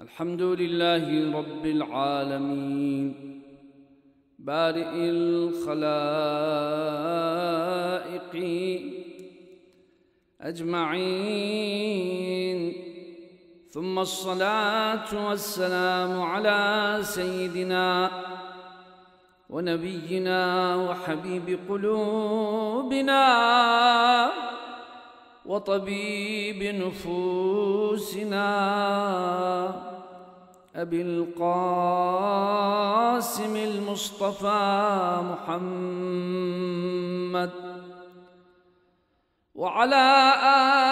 الحمد لله رب العالمين بارئ الخلائق اجمعين ثم الصلاه والسلام على سيدنا ونبينا وحبيب قلوبنا وطبيب نفوسنا أبي القاسم المصطفى محمد وعلى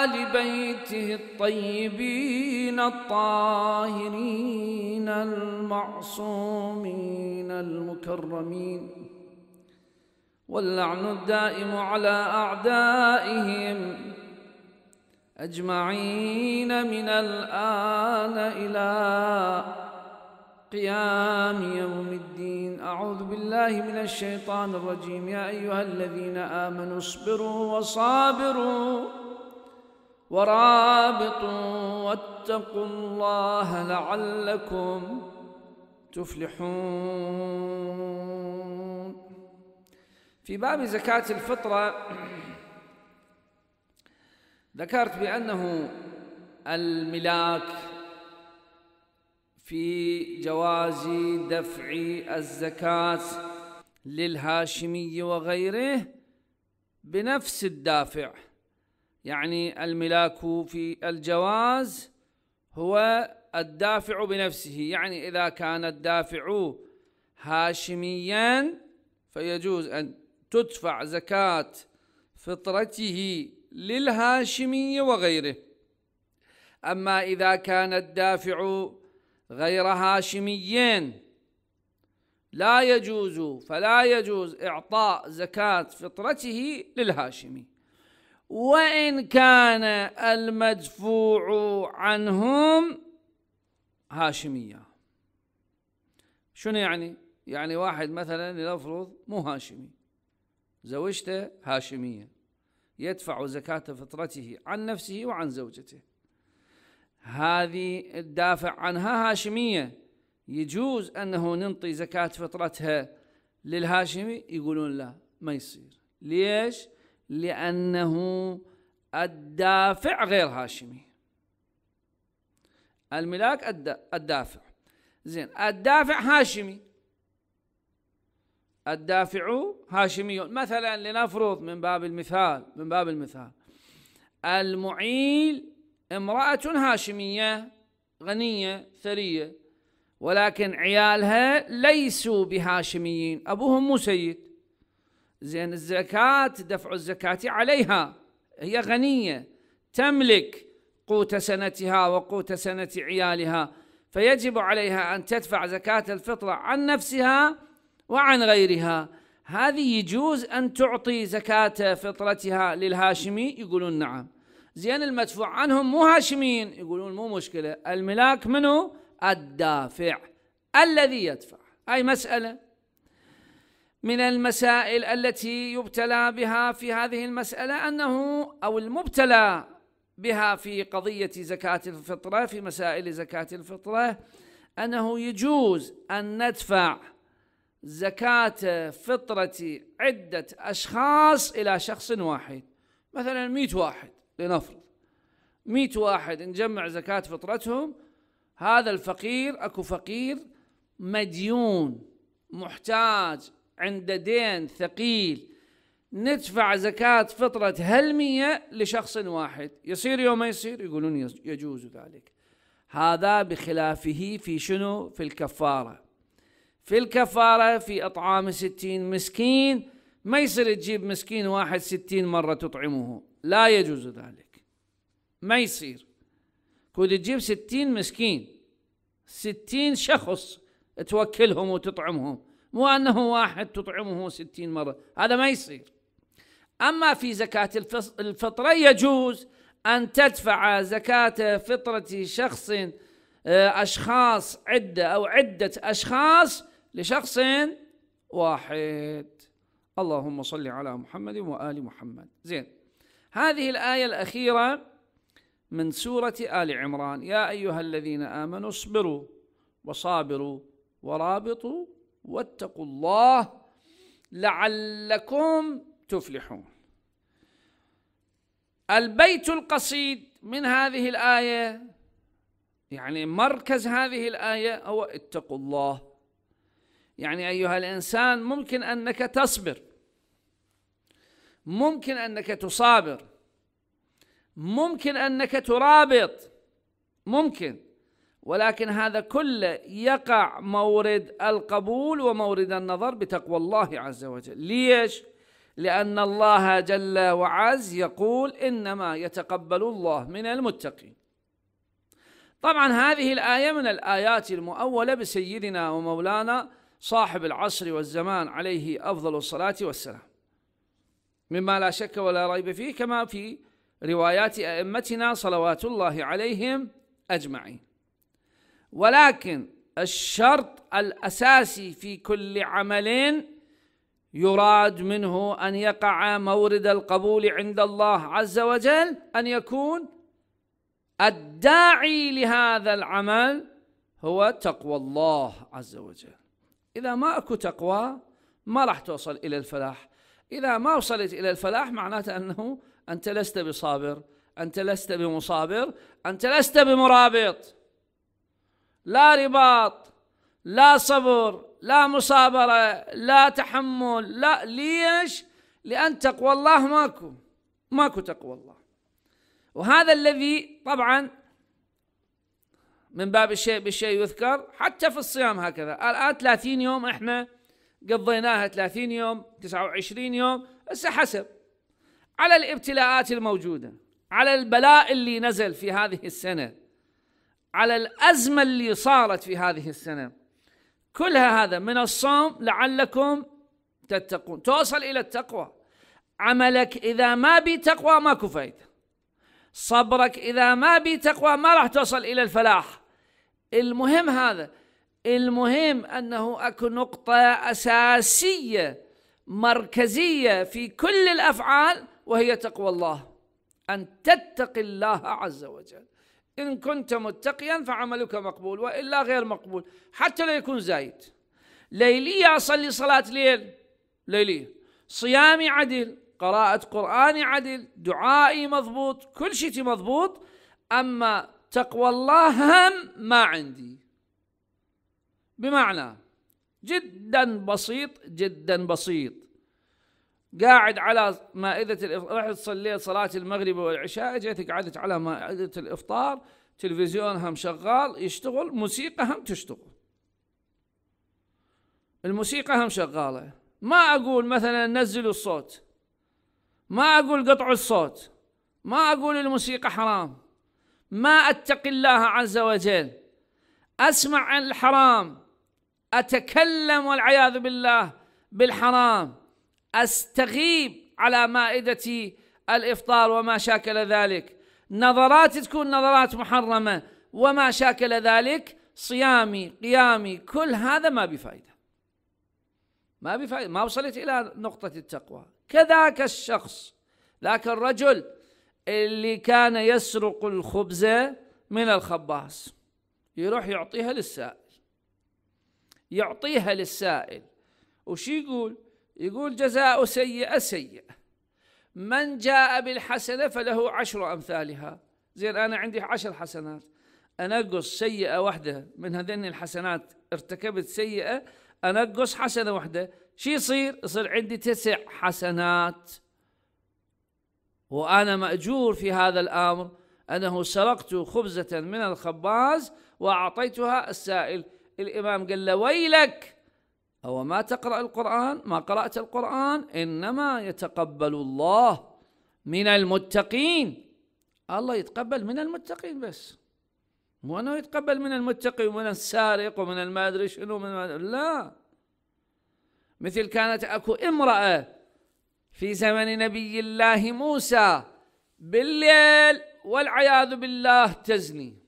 آل بيته الطيبين الطاهرين المعصومين المكرمين واللعن الدائم على أعدائهم أجمعين من الآن إلى قيام يوم الدين أعوذ بالله من الشيطان الرجيم يا أيها الذين آمنوا اصبروا وصابروا ورابطوا واتقوا الله لعلكم تفلحون في باب زكاة الفطرة ذكرت بأنه الملاك في جواز دفع الزكاة للهاشمي وغيره بنفس الدافع يعني الملاك في الجواز هو الدافع بنفسه يعني إذا كان الدافع هاشميا فيجوز أن تدفع زكاة فطرته للهاشمي وغيره أما إذا كان الدافع غير هاشميين لا يجوز فلا يجوز إعطاء زكاة فطرته للهاشمي وإن كان المدفوع عنهم هاشمية شنو يعني؟ يعني واحد مثلا لنفرض مو هاشمي زوجته هاشمية يدفع زكاة فطرته عن نفسه وعن زوجته هذه الدافع عنها هاشمية يجوز أنه ننطي زكاة فطرتها للهاشمي يقولون لا ما يصير ليش؟ لأنه الدافع غير هاشمي الملاك الدافع زين الدافع هاشمي الدافع هاشمي مثلا لنفرض من باب المثال من باب المثال المعيل امرأة هاشمية غنية ثرية ولكن عيالها ليسوا بهاشميين أبوهم مو سيد زين الزكاة دفع الزكاة عليها هي غنية تملك قوت سنتها وقوت سنة عيالها فيجب عليها أن تدفع زكاة الفطرة عن نفسها وعن غيرها هذه يجوز أن تعطي زكاة فطرتها للهاشمي يقولون نعم زين المدفوع عنهم مو هاشميين يقولون مو مشكلة الملاك منه الدافع الذي يدفع أي مسألة من المسائل التي يبتلى بها في هذه المسألة أنه أو المبتلى بها في قضية زكاة الفطرة في مسائل زكاة الفطرة أنه يجوز أن ندفع زكاة فطرة عدة أشخاص إلى شخص واحد مثلا مئة واحد لنفرض 100 واحد نجمع زكاة فطرتهم هذا الفقير اكو فقير مديون محتاج عنده دين ثقيل ندفع زكاة فطرة هالمية لشخص واحد يصير يوم ما يصير يقولون يجوز ذلك هذا بخلافه في شنو في الكفارة في الكفارة في إطعام ستين مسكين ما يصير تجيب مسكين واحد ستين مرة تطعمه لا يجوز ذلك ما يصير كود تجيب ستين مسكين ستين شخص توكلهم وتطعمهم مو أنه واحد تطعمه ستين مرة هذا ما يصير أما في زكاة الفطرة يجوز أن تدفع زكاة فطرة شخص آه، أشخاص عدة أو عدة أشخاص لشخص واحد اللهم صل على محمد وآل محمد زين هذه الآية الأخيرة من سورة آل عمران يا أيها الذين آمنوا اصبروا وصابروا ورابطوا واتقوا الله لعلكم تفلحون البيت القصيد من هذه الآية يعني مركز هذه الآية هو اتقوا الله يعني أيها الإنسان ممكن أنك تصبر ممكن انك تصابر ممكن انك ترابط ممكن ولكن هذا كله يقع مورد القبول ومورد النظر بتقوى الله عز وجل ليش؟ لأن الله جل وعز يقول إنما يتقبل الله من المتقين طبعا هذه الآية من الآيات المؤولة بسيدنا ومولانا صاحب العصر والزمان عليه أفضل الصلاة والسلام مما لا شك ولا ريب فيه كما في روايات ائمتنا صلوات الله عليهم اجمعين ولكن الشرط الاساسي في كل عمل يراد منه ان يقع مورد القبول عند الله عز وجل ان يكون الداعي لهذا العمل هو تقوى الله عز وجل اذا ما اكو تقوى ما راح توصل الى الفلاح إذا ما وصلت إلى الفلاح معناته أنه أنت لست بصابر أنت لست بمصابر أنت لست بمرابط لا رباط لا صبر لا مصابرة لا تحمل لا ليش لأن تقوى الله ماكو ماكو تقوى الله وهذا الذي طبعا من باب الشيء بالشيء يذكر حتى في الصيام هكذا الآن 30 يوم احنا قضيناها 30 يوم 29 يوم هسه حسب على الابتلاءات الموجودة على البلاء اللي نزل في هذه السنة على الأزمة اللي صارت في هذه السنة كلها هذا من الصوم لعلكم تتقون توصل إلى التقوى عملك إذا ما بي تقوى ماكو فايدة صبرك إذا ما بي تقوى ما راح توصل إلى الفلاح المهم هذا المهم انه اكو نقطه اساسيه مركزيه في كل الافعال وهي تقوى الله ان تتقي الله عز وجل ان كنت متقيا فعملك مقبول والا غير مقبول حتى لا يكون زايد ليليه اصلي صلاه ليل ليليه صيامي عدل قراءة قرآني عدل دعائي مضبوط كل شيء مضبوط أما تقوى الله هم ما عندي بمعنى جدا بسيط جدا بسيط قاعد على مائدة الإفطار رحت صليت صلاة المغرب والعشاء جيت قعدت على مائدة الإفطار تلفزيون هم شغال يشتغل موسيقى هم تشتغل الموسيقى هم شغالة ما أقول مثلا نزلوا الصوت ما أقول قطعوا الصوت ما أقول الموسيقى حرام ما أتقي الله عز وجل أسمع الحرام أتكلم والعياذ بالله بالحرام أستغيب على مائدة الإفطار وما شاكل ذلك نظرات تكون نظرات محرمة وما شاكل ذلك صيامي قيامي كل هذا ما بفائدة ما بفائدة ما وصلت إلى نقطة التقوى كذاك الشخص ذاك الرجل اللي كان يسرق الخبز من الخباز يروح يعطيها للسائل يعطيها للسائل وش يقول يقول جزاء سيئة سيئة من جاء بالحسنة فله عشر أمثالها زين أنا عندي عشر حسنات أنقص سيئة واحدة من هذين الحسنات ارتكبت سيئة أنقص حسنة واحدة شي يصير يصير عندي تسع حسنات وأنا مأجور في هذا الأمر أنه سرقت خبزة من الخباز وأعطيتها السائل الإمام قال له ويلك أو ما تقرأ القرآن ما قرأت القرآن إنما يتقبل الله من المتقين الله يتقبل من المتقين بس مو أنه يتقبل من المتقي ومن السارق ومن ما أدري شنو من لا مثل كانت أكو امرأة في زمن نبي الله موسى بالليل والعياذ بالله تزني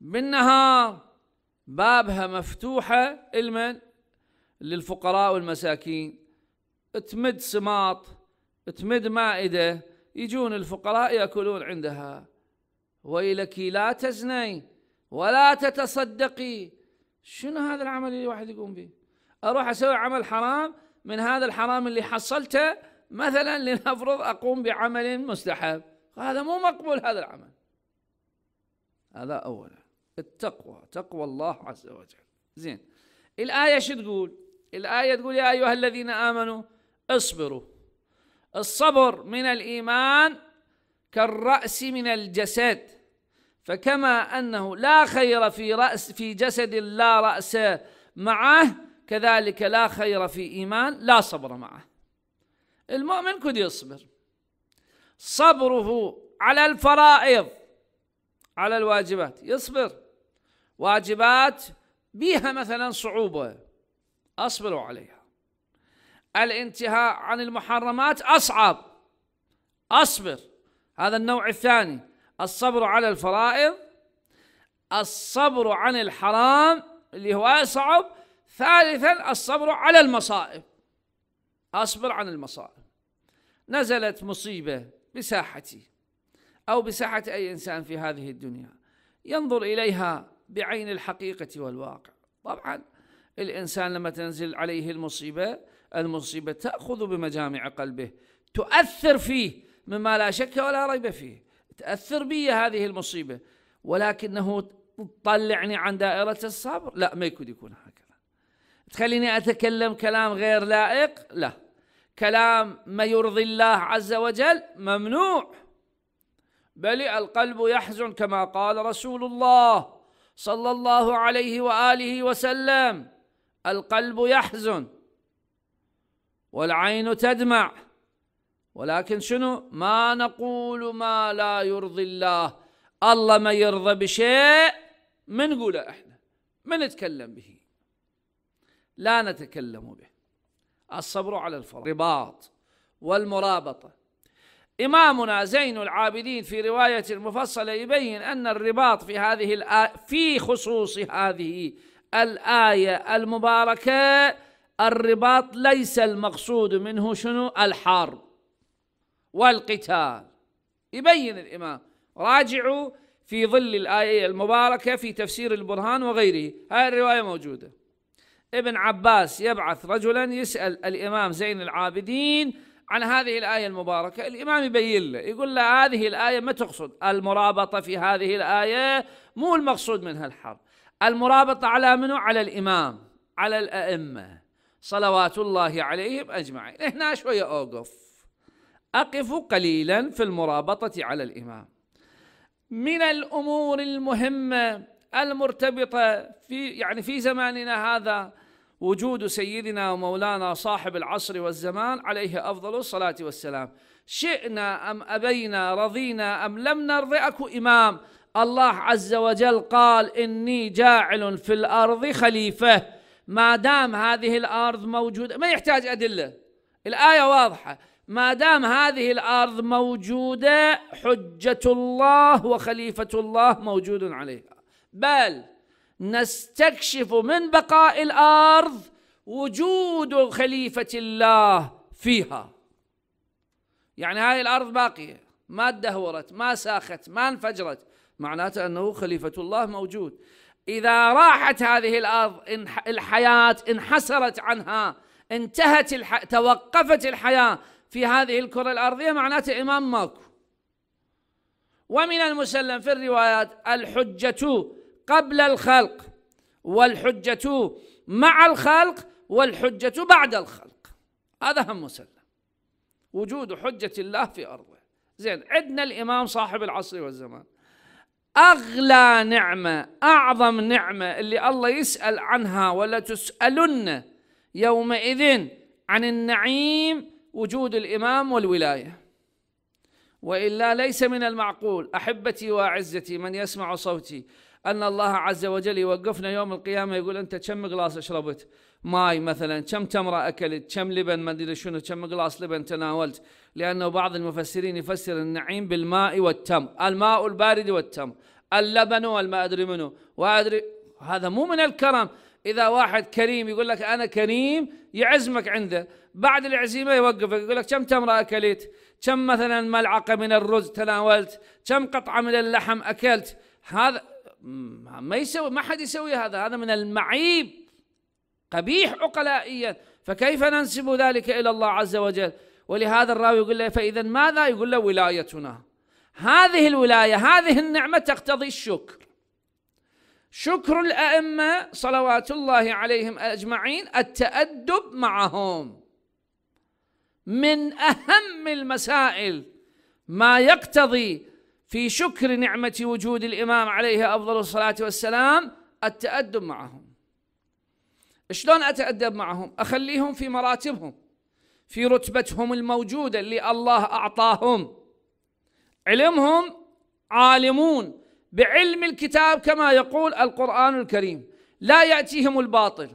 بالنهار بابها مفتوحة لمن؟ للفقراء والمساكين تمد سماط تمد مائدة يجون الفقراء يأكلون عندها ويلك لا تزني ولا تتصدقي شنو هذا العمل اللي الواحد يقوم به أروح أسوي عمل حرام من هذا الحرام اللي حصلته مثلا لنفرض أقوم بعمل مستحب هذا مو مقبول هذا العمل هذا أولا التقوى تقوى الله عز وجل زين الآية شو تقول الآية تقول يا أيها الذين آمنوا اصبروا الصبر من الإيمان كالرأس من الجسد فكما أنه لا خير في رأس في جسد لا رأس معه كذلك لا خير في إيمان لا صبر معه المؤمن كد يصبر صبره على الفرائض على الواجبات يصبر واجبات بيها مثلا صعوبة أصبروا عليها الانتهاء عن المحرمات أصعب أصبر هذا النوع الثاني الصبر على الفرائض الصبر عن الحرام اللي هو أصعب ثالثا الصبر على المصائب أصبر عن المصائب نزلت مصيبة بساحتي أو بساحة أي إنسان في هذه الدنيا ينظر إليها بعين الحقيقة والواقع طبعا الإنسان لما تنزل عليه المصيبة المصيبة تأخذ بمجامع قلبه تؤثر فيه مما لا شك ولا ريب فيه تأثر بي هذه المصيبة ولكنه تطلعني عن دائرة الصبر لا ما يكون يكون هكذا تخليني أتكلم كلام غير لائق لا كلام ما يرضي الله عز وجل ممنوع بل القلب يحزن كما قال رسول الله صلى الله عليه واله وسلم القلب يحزن والعين تدمع ولكن شنو ما نقول ما لا يرضي الله الله ما يرضى بشيء من نقوله احنا من نتكلم به لا نتكلم به الصبر على الفرق رباط والمرابطه إمامنا زين العابدين في رواية المفصلة يبين أن الرباط في هذه الآية في خصوص هذه الآية المباركة الرباط ليس المقصود منه شنو الحرب والقتال يبين الإمام راجعوا في ظل الآية المباركة في تفسير البرهان وغيره هذه الرواية موجودة ابن عباس يبعث رجلا يسأل الإمام زين العابدين عن هذه الآية المباركة الإمام يبين له يقول له هذه الآية ما تقصد المرابطة في هذه الآية مو المقصود منها الحرب المرابطة على منو على الإمام على الأئمة صلوات الله عليهم أجمعين هنا شوية أوقف أقف قليلا في المرابطة على الإمام من الأمور المهمة المرتبطة في يعني في زماننا هذا وجود سيدنا ومولانا صاحب العصر والزمان عليه أفضل الصلاة والسلام شئنا أم أبينا رضينا أم لم نرضي إمام الله عز وجل قال إني جاعل في الأرض خليفة ما دام هذه الأرض موجودة ما يحتاج أدلة الآية واضحة ما دام هذه الأرض موجودة حجة الله وخليفة الله موجود عليها بل نستكشف من بقاء الارض وجود خليفه الله فيها يعني هاي الارض باقيه ما تدهورت ما ساخت ما انفجرت معناته انه خليفه الله موجود اذا راحت هذه الارض الحياه انحسرت عنها انتهت الح... توقفت الحياه في هذه الكره الارضيه معناته امام ماكو ومن المسلم في الروايات الحجه قبل الخلق والحجة مع الخلق والحجة بعد الخلق هذا هم مسلم وجود حجة الله في أرضه زين عندنا الإمام صاحب العصر والزمان أغلى نعمة أعظم نعمة اللي الله يسأل عنها ولا تسألن يومئذ عن النعيم وجود الإمام والولاية والا ليس من المعقول احبتي واعزتي من يسمع صوتي ان الله عز وجل يوقفنا يوم القيامه يقول انت كم قلاص شربت؟ ماي مثلا كم تمره اكلت؟ كم لبن ما ادري شنو كم قلاص لبن تناولت؟ لانه بعض المفسرين يفسر النعيم بالماء والتم الماء البارد والتم اللبن والما ادري منه، وادري هذا مو من الكرم، اذا واحد كريم يقول لك انا كريم يعزمك عنده، بعد العزيمه يوقفك يقول لك كم تمره اكلت؟ كم مثلا ملعقه من الرز تناولت كم قطعه من اللحم اكلت هذا ما يسوي ما حد يسوي هذا هذا من المعيب قبيح عقلائيا فكيف ننسب ذلك الى الله عز وجل ولهذا الراوي يقول له فاذا ماذا يقول له ولايتنا هذه الولايه هذه النعمه تقتضي الشكر شكر الائمه صلوات الله عليهم اجمعين التادب معهم من أهم المسائل ما يقتضي في شكر نعمة وجود الإمام عليه أفضل الصلاة والسلام التأدب معهم شلون أتأدب معهم أخليهم في مراتبهم في رتبتهم الموجودة اللي الله أعطاهم علمهم عالمون بعلم الكتاب كما يقول القرآن الكريم لا يأتيهم الباطل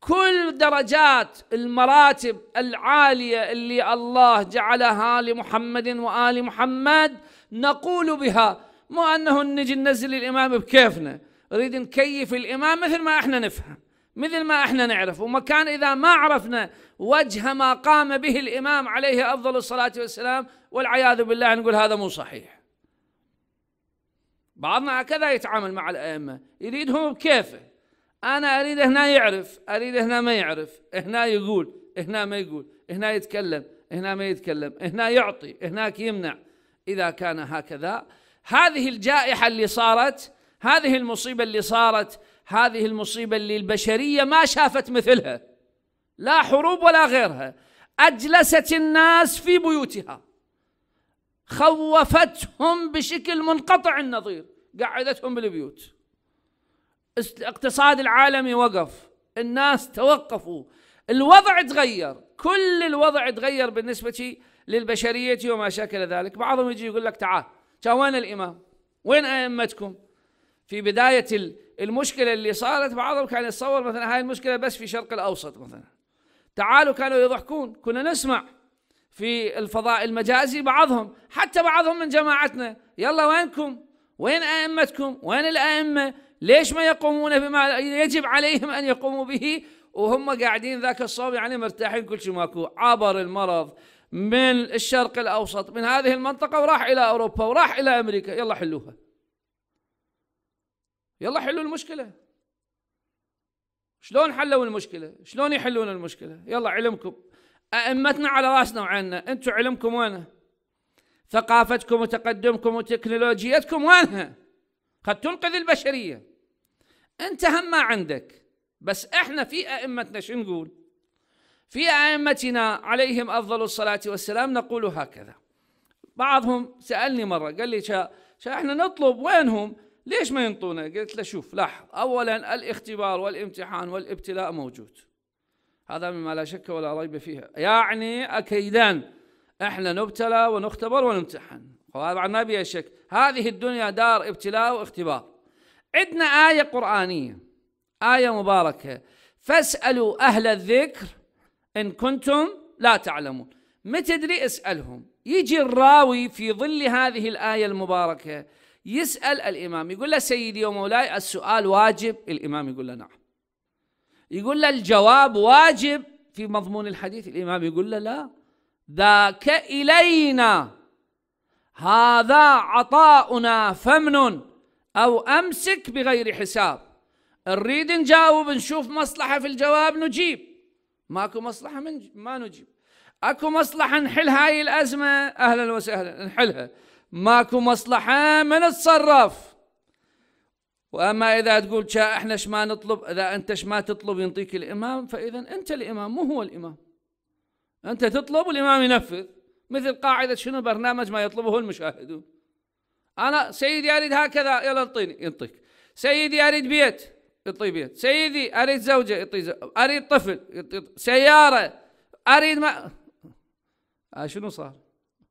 كل درجات المراتب العالية اللي الله جعلها لمحمد وآل محمد نقول بها مو أنه نجي ننزل الإمام بكيفنا نريد نكيف الإمام مثل ما احنا نفهم مثل ما احنا نعرف ومكان إذا ما عرفنا وجه ما قام به الإمام عليه أفضل الصلاة والسلام والعياذ بالله نقول هذا مو صحيح بعضنا هكذا يتعامل مع الأئمة يريدهم بكيفه انا اريد هنا يعرف اريد هنا ما يعرف هنا يقول هنا ما يقول هنا يتكلم هنا ما يتكلم هنا يعطي هناك يمنع اذا كان هكذا هذه الجائحه اللي صارت هذه المصيبه اللي صارت هذه المصيبه اللي البشريه ما شافت مثلها لا حروب ولا غيرها اجلست الناس في بيوتها خوفتهم بشكل منقطع النظير قعدتهم بالبيوت الاقتصاد العالمي وقف الناس توقفوا الوضع تغير كل الوضع تغير بالنسبة للبشرية وما شكل ذلك بعضهم يجي يقول لك تعال وين الإمام وين أئمتكم في بداية المشكلة اللي صارت بعضهم كان يتصور مثلا هاي المشكلة بس في الشرق الأوسط مثلا تعالوا كانوا يضحكون كنا نسمع في الفضاء المجازي بعضهم حتى بعضهم من جماعتنا يلا وينكم وين أئمتكم وين الأئمة ليش ما يقومون بما يجب عليهم أن يقوموا به وهم قاعدين ذاك الصوب يعني مرتاحين كل شيء ماكو عبر المرض من الشرق الأوسط من هذه المنطقة وراح إلى أوروبا وراح إلى أمريكا يلا حلوها يلا حلوا المشكلة شلون حلوا المشكلة شلون يحلون المشكلة يلا علمكم أئمتنا على راسنا وعنا أنتم علمكم وينه ثقافتكم وتقدمكم وتكنولوجيتكم وينها قد تنقذ البشرية انت هم ما عندك بس احنا في ائمتنا شو نقول في ائمتنا عليهم افضل الصلاه والسلام نقول هكذا بعضهم سالني مره قال لي شا شا احنا نطلب وينهم ليش ما ينطونا قلت له شوف لاحظ اولا الاختبار والامتحان والابتلاء موجود هذا مما لا شك ولا ريب فيها يعني اكيدان احنا نبتلى ونختبر ونمتحن وهذا ما بيها شك هذه الدنيا دار ابتلاء واختبار عندنا آية قرآنية آية مباركة فاسألوا أهل الذكر إن كنتم لا تعلمون ما تدري اسألهم يجي الراوي في ظل هذه الآية المباركة يسأل الإمام يقول له سيدي ومولاي السؤال واجب الإمام يقول له نعم يقول له الجواب واجب في مضمون الحديث الإمام يقول له لا ذاك إلينا هذا عطاؤنا فمن أو أمسك بغير حساب نريد نجاوب نشوف مصلحة في الجواب نجيب ماكو مصلحة من ما نجيب اكو مصلحة نحل هاي الأزمة أهلا وسهلا نحلها ماكو مصلحة من نتصرف وأما إذا تقول شا إحنا ما نطلب إذا أنت ما تطلب ينطيك الإمام فإذا أنت الإمام مو هو الإمام أنت تطلب والإمام ينفذ مثل قاعدة شنو برنامج ما يطلبه المشاهدون انا سيدي اريد هكذا يلا اعطيني يعطيك سيدي اريد بيت يعطي بيت سيدي اريد زوجه يعطي زوجة. اريد طفل يعطي سياره اريد ما آه، شنو صار؟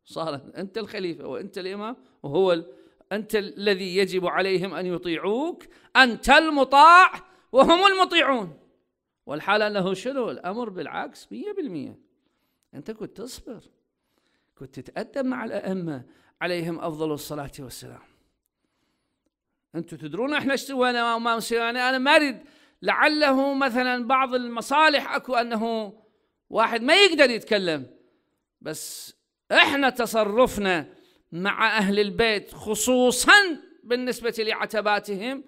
صار انت الخليفه وانت الامام وهو انت الذي يجب عليهم ان يطيعوك انت المطاع وهم المطيعون والحال انه شنو الامر بالعكس 100% انت كنت تصبر كنت تتادب مع الائمه عليهم افضل الصلاه والسلام انتم تدرون احنا ايش سوينا وما سوينا انا ما اريد لعله مثلا بعض المصالح اكو انه واحد ما يقدر يتكلم بس احنا تصرفنا مع اهل البيت خصوصا بالنسبه لعتباتهم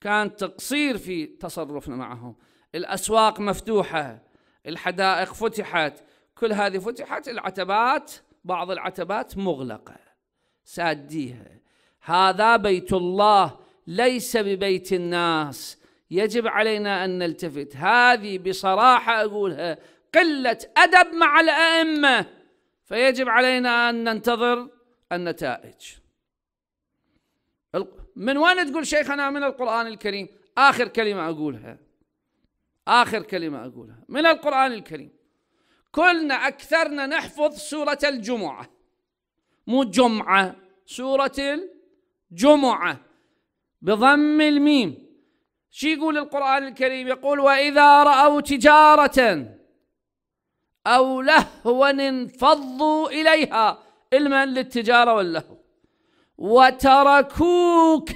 كان تقصير في تصرفنا معهم الاسواق مفتوحه الحدائق فتحت كل هذه فتحت العتبات بعض العتبات مغلقه سأديها هذا بيت الله ليس ببيت الناس يجب علينا أن نلتفت هذه بصراحة أقولها قلة أدب مع الأئمة فيجب علينا أن ننتظر النتائج من وين تقول شيخنا من القرآن الكريم آخر كلمة أقولها آخر كلمة أقولها من القرآن الكريم كلنا أكثرنا نحفظ سورة الجمعة مو جمعة سورة الجمعة بضم الميم شو يقول القرآن الكريم يقول وإذا رأوا تجارة أو لهوا انفضوا إليها المن للتجارة واللهو وتركوك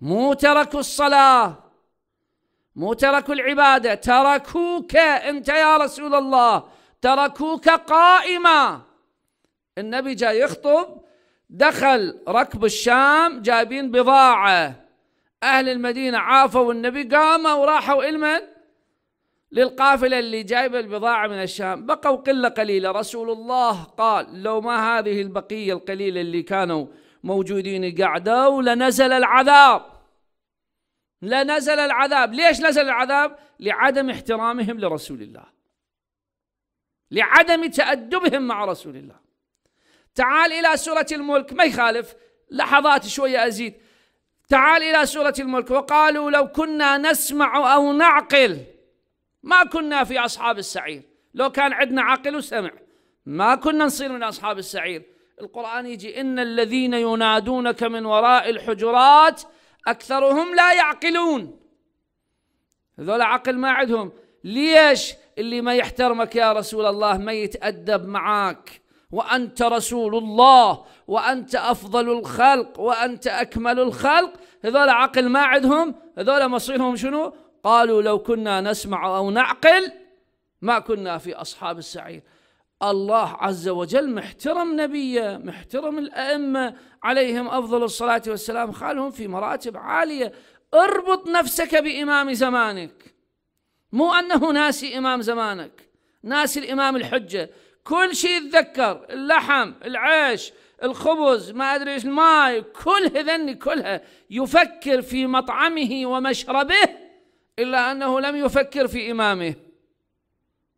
مو تركوا الصلاة مو تركوا العبادة تركوك أنت يا رسول الله تركوك قائما النبي جاي يخطب دخل ركب الشام جايبين بضاعة أهل المدينة عافوا النبي قاموا وراحوا إلمن للقافلة اللي جايبة البضاعة من الشام بقوا قلة قليلة رسول الله قال لو ما هذه البقية القليلة اللي كانوا موجودين قعدوا لنزل العذاب لنزل العذاب ليش نزل العذاب لعدم احترامهم لرسول الله لعدم تأدبهم مع رسول الله تعال إلى سورة الملك ما يخالف لحظات شوية أزيد تعال إلى سورة الملك وقالوا لو كنا نسمع أو نعقل ما كنا في أصحاب السعير لو كان عندنا عقل وسمع ما كنا نصير من أصحاب السعير القرآن يجي إن الذين ينادونك من وراء الحجرات أكثرهم لا يعقلون هذول عقل ما عندهم ليش اللي ما يحترمك يا رسول الله ما يتأدب معاك وأنت رسول الله وأنت أفضل الخلق وأنت أكمل الخلق هذول عقل ما عندهم هذول مصيرهم شنو قالوا لو كنا نسمع أو نعقل ما كنا في أصحاب السعير الله عز وجل محترم نبيه محترم الأئمة عليهم أفضل الصلاة والسلام خالهم في مراتب عالية اربط نفسك بإمام زمانك مو أنه ناسي إمام زمانك ناسي الإمام الحجة كل شيء يتذكر اللحم العيش الخبز ما ادري ايش الماء كل هذني كلها يفكر في مطعمه ومشربه الا انه لم يفكر في امامه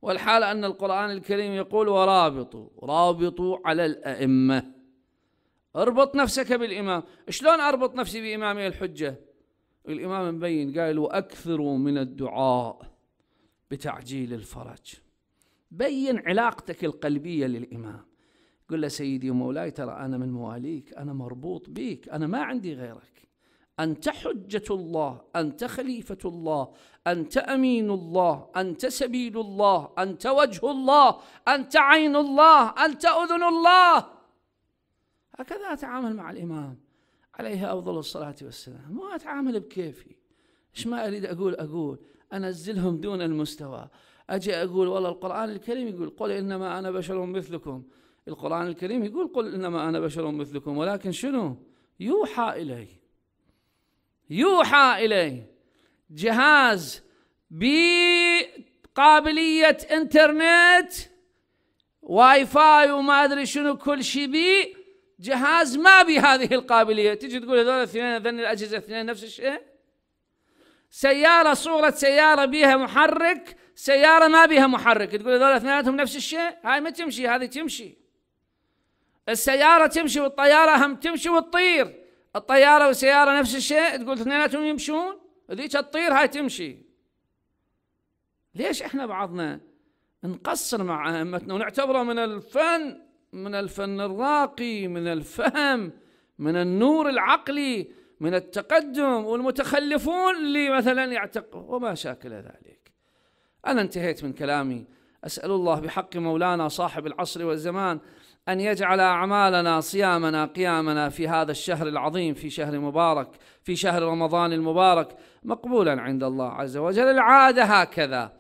والحال ان القران الكريم يقول ورابطوا رابطوا على الائمه اربط نفسك بالامام شلون اربط نفسي بامامي الحجه الامام مبين قال واكثروا من الدعاء بتعجيل الفرج بين علاقتك القلبية للإمام قل له سيدي ومولاي ترى أنا من مواليك أنا مربوط بيك أنا ما عندي غيرك أنت حجة الله أنت خليفة الله أنت أمين الله أنت سبيل الله أنت وجه الله أنت عين الله أنت أذن الله هكذا أتعامل مع الإمام عليه أفضل الصلاة والسلام ما أتعامل بكيفي إيش ما أريد أقول أقول أنزلهم دون المستوى اجي اقول والله القران الكريم يقول قل انما انا بشر مثلكم القران الكريم يقول قل انما انا بشر مثلكم ولكن شنو يوحى الي يوحى الي جهاز بقابليه انترنت واي فاي وما ادري شنو كل شيء بي جهاز ما بي هذه القابليه تجي تقول هذول الاثنين ذن الاجهزه اثنين نفس الشيء سياره صوره سياره بيها محرك سيارة ما بها محرك تقول هذول اثنيناتهم نفس الشيء هاي ما تمشي هذه تمشي السيارة تمشي والطيارة هم تمشي وتطير الطيارة والسيارة نفس الشيء تقول اثنيناتهم يمشون ذيك تطير هاي تمشي ليش احنا بعضنا نقصر مع ائمتنا ونعتبره من الفن من الفن الراقي من الفهم من النور العقلي من التقدم والمتخلفون اللي مثلا يعتقد وما شاكل ذلك أنا انتهيت من كلامي أسأل الله بحق مولانا صاحب العصر والزمان أن يجعل أعمالنا صيامنا قيامنا في هذا الشهر العظيم في شهر مبارك في شهر رمضان المبارك مقبولا عند الله عز وجل العادة هكذا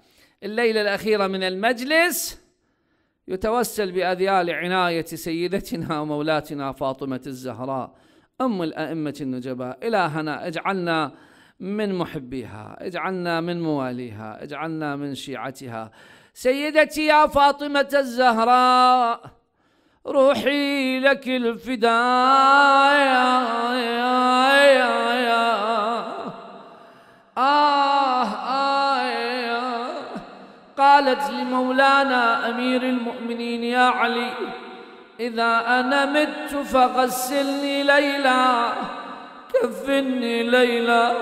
الليلة الأخيرة من المجلس يتوسل بأذيال عناية سيدتنا ومولاتنا فاطمة الزهراء أم الأئمة النجباء إلهنا اجعلنا من محبيها اجعلنا من مواليها اجعلنا من شيعتها سيدتي يا فاطمة الزهراء روحي لك الفداء يا يا يا آه آه قالت لمولانا أمير المؤمنين يا علي إذا أنا مت فغسلني ليلى كفني ليلى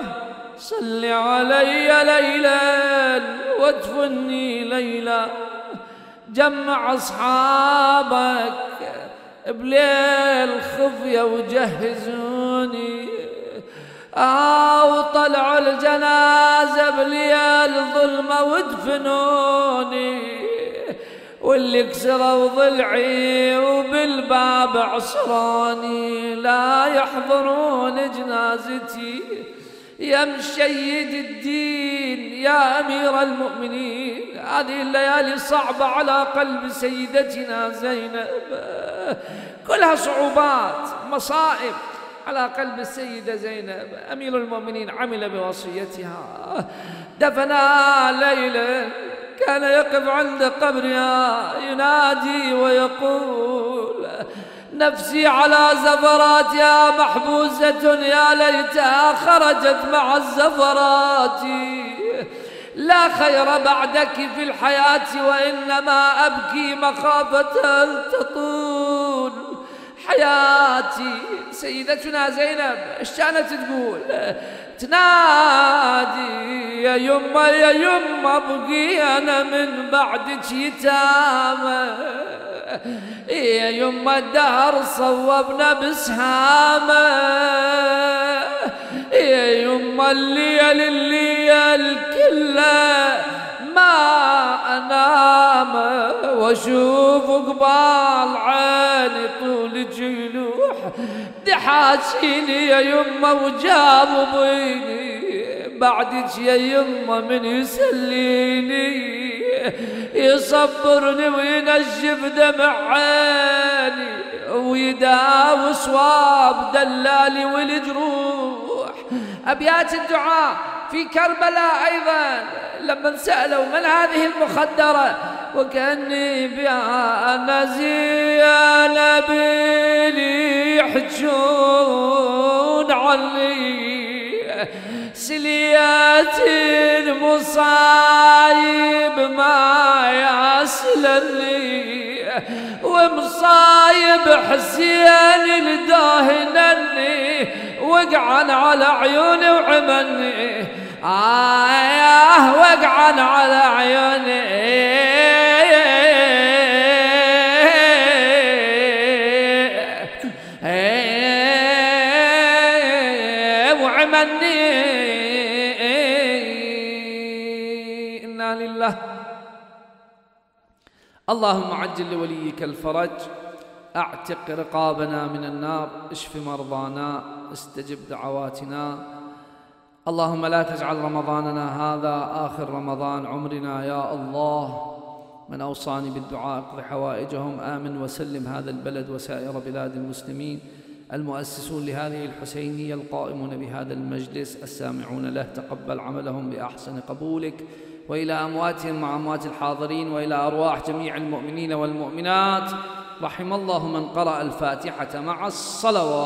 صل علي ليلا وادفني ليلا جمع أصحابك بليل خفية وجهزوني آه وطلعوا الجنازة بليل ظلمة وادفنوني واللي كسروا ضلعي وبالباب عصروني لا يحضرون جنازتي يا مشيد الدين يا أمير المؤمنين هذه الليالي صعبة على قلب سيدتنا زينب كلها صعوبات مصائب على قلب السيدة زينب أمير المؤمنين عمل بوصيتها دفنا ليلا كان يقف عند قبرها ينادي ويقول نفسي على زفرات يا محبوسة يا ليتها خرجت مع الزفرات لا خير بعدك في الحياة وإنما أبكي مخافة أن تطول حياتي سيدتنا زينب ايش كانت تقول تنادي يا يما يا يما ابقي انا من بعدك يتامى يا يما الدهر صوبنا بسهامه يا يما الليل الليل كله ما انام واشوف قبال عيني طول جنوح دحاشيني يا يما وجاوبيني بعدك يا يما من يسليني يصبرني وينجف دمع عيني ويداوي صواب دلالي والجروح أبيات الدعاء في كربلاء أيضا لما سألوا من هذه المخدرة وكأني بها نزيه نبيلي يحجون علي جيت المصايب ما يسلني ومصايب حسين الداهنني وقعن على عيوني وعمني آه وقعن على عيوني اللهم عجل لوليك الفرج اعتق رقابنا من النار اشف مرضانا استجب دعواتنا اللهم لا تجعل رمضاننا هذا آخر رمضان عمرنا يا الله من أوصاني بالدعاء اقض حوائجهم آمن وسلم هذا البلد وسائر بلاد المسلمين المؤسسون لهذه الحسينية القائمون بهذا المجلس السامعون له تقبل عملهم بأحسن قبولك وإلى أمواتهم مع أموات الحاضرين وإلى أرواح جميع المؤمنين والمؤمنات رحم الله من قرأ الفاتحة مع الصلوات